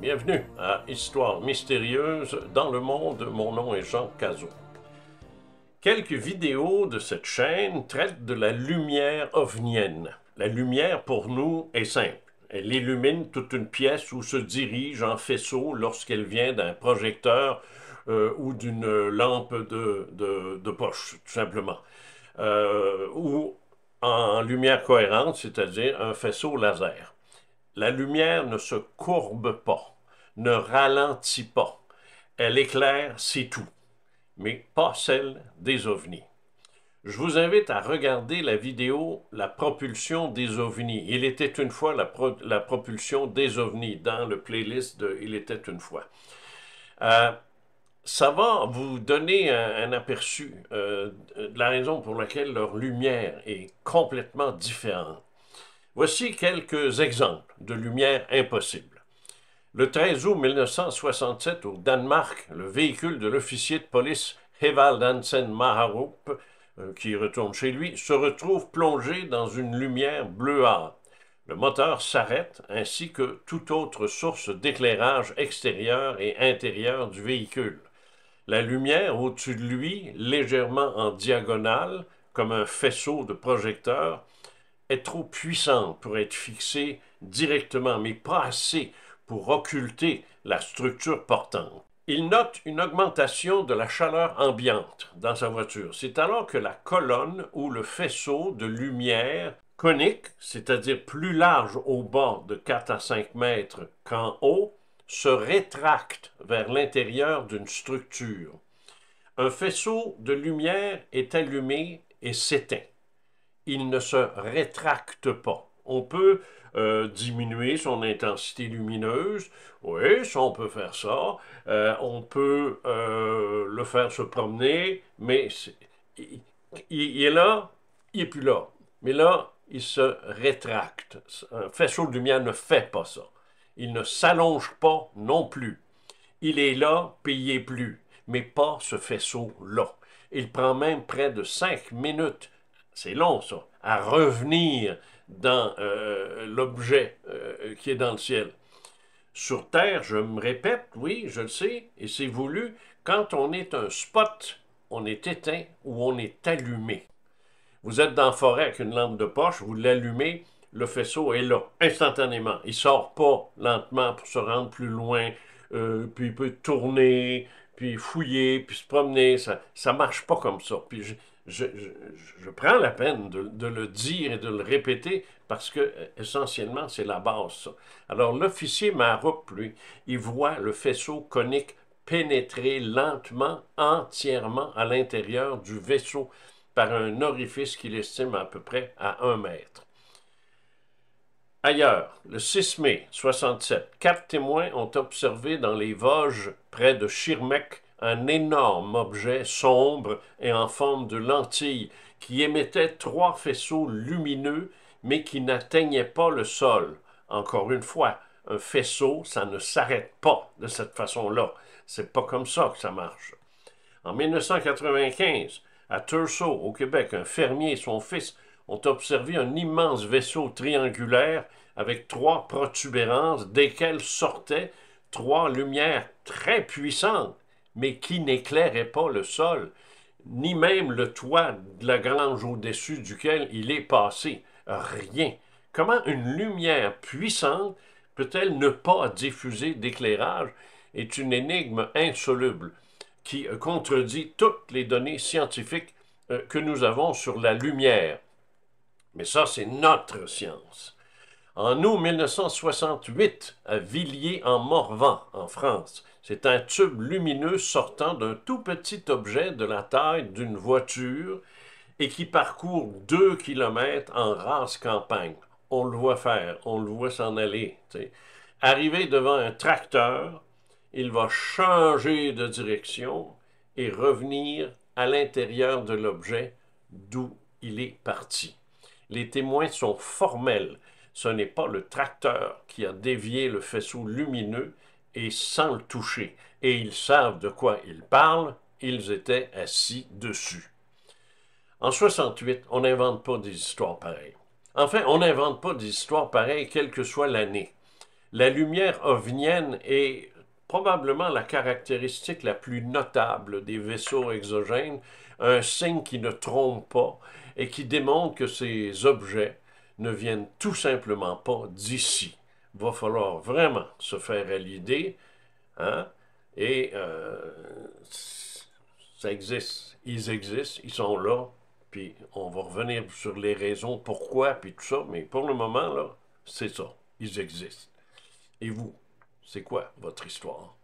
Bienvenue à Histoire mystérieuse dans le monde. Mon nom est Jean Cazot. Quelques vidéos de cette chaîne traitent de la lumière ovnienne. La lumière pour nous est simple. Elle illumine toute une pièce ou se dirige en faisceau lorsqu'elle vient d'un projecteur euh, ou d'une lampe de, poche, tout simplement. Euh, ou en lumière cohérente, c'est-à-dire un faisceau laser. La lumière ne se courbe pas, ne ralentit pas. Elle éclaire, c'est tout, mais pas celle des ovnis. Je vous invite à regarder la vidéo La propulsion des ovnis. Il était une fois la, propulsion des ovnis dans le playlist de Il était une fois. Euh, ça va vous donner un, aperçu euh, de la raison pour laquelle leur lumière est complètement différente. Voici quelques exemples de lumière impossible. Le 13 août 1967, au Danemark, le véhicule de l'officier de police Hevald Hansen Maharup, euh, qui retourne chez lui, se retrouve plongé dans une lumière bleuâtre. Le moteur s'arrête ainsi que toute autre source d'éclairage extérieur et intérieur du véhicule. La lumière au-dessus de lui, légèrement en diagonale, comme un faisceau de projecteur, est trop puissant pour être fixé directement, mais pas assez pour occulter la structure portante. Il note une augmentation de la chaleur ambiante dans sa voiture. C'est alors que la colonne ou le faisceau de lumière conique, c'est-à-dire plus large au bord de 4 à 5 mètres qu'en haut, se rétracte vers l'intérieur d'une structure. Un faisceau de lumière est allumé et s'éteint il ne se rétracte pas. On peut euh, diminuer son intensité lumineuse. Oui, ça, on peut faire ça. Euh, on peut euh, le faire se promener, mais il, est là, il n'est plus là. Mais là, il se rétracte. Un faisceau de lumière ne fait pas ça. Il ne s'allonge pas non plus. Il est là, payé plus, mais pas ce faisceau-là. Il prend même près de cinq minutes c'est long ça, à revenir dans euh, euh, l'objet euh, qui est dans le ciel. Sur Terre, je me répète, oui, je le sais, et c'est voulu, quand on est un spot, on est éteint ou on est allumé. Vous êtes dans la forêt avec une lampe de poche, vous l'allumez, le faisceau est là, instantanément. Il ne sort pas lentement pour se rendre plus loin, puis il peut tourner, puis fouiller, puis se promener. Ça ne marche pas comme ça. Puis je, prends la peine de, le dire et de le répéter parce que, euh, essentiellement, c'est la base. Alors, l'officier m'a lui, il voit le faisceau conique pénétrer lentement, entièrement à l'intérieur du vaisseau par un orifice qu'il estime à peu près à un mètre. Ailleurs, le 6 mai 67, quatre témoins ont observé dans les Vosges, près de Chirmec un énorme objet sombre et en forme de lentille qui émettait trois faisceaux lumineux mais qui n'atteignait pas le sol. Encore une fois, un faisceau, ça ne s'arrête pas de cette façon-là. C'est pas comme ça que ça marche. En 1995, à Tursault, au Québec, un fermier et son fils ont observé un immense vaisseau triangulaire avec trois protubérances desquelles sortaient trois lumières très puissantes mais qui n'éclairait pas le sol, ni même le toit de la grange au-dessus duquel il est passé. Rien. Comment une lumière puissante peut-elle ne pas diffuser d'éclairage est une énigme insoluble qui euh, contredit toutes les données scientifiques euh, que nous avons sur la lumière. Mais ça, c'est notre science. En août 1968, à Villiers en Morvan, en France, c'est un tube lumineux sortant d'un tout petit objet de la taille d'une voiture et qui parcourt 2 km en rase campagne. On le voit faire, on le voit s'en aller. Arrivé devant un tracteur, il va changer de direction et revenir à l'intérieur de l'objet d'où il est parti. Les témoins sont formels ce n'est pas le tracteur qui a dévié le faisceau lumineux et sans le toucher. Et ils savent de quoi ils parlent, ils étaient assis dessus. En 68, on n'invente pas des histoires pareilles. Enfin, on n'invente pas des histoires pareilles, quelle que soit l'année. La lumière ovnienne est probablement la caractéristique la plus notable des vaisseaux exogènes, un signe qui ne trompe pas et qui démontre que ces objets, ne viennent tout simplement pas d'ici. Va falloir vraiment se faire à l'idée, hein, et euh, ça existe, ils existent, ils sont là, puis on va revenir sur les raisons, pourquoi, puis tout ça, mais pour le moment, là, c'est ça, ils existent. Et vous, c'est quoi votre histoire?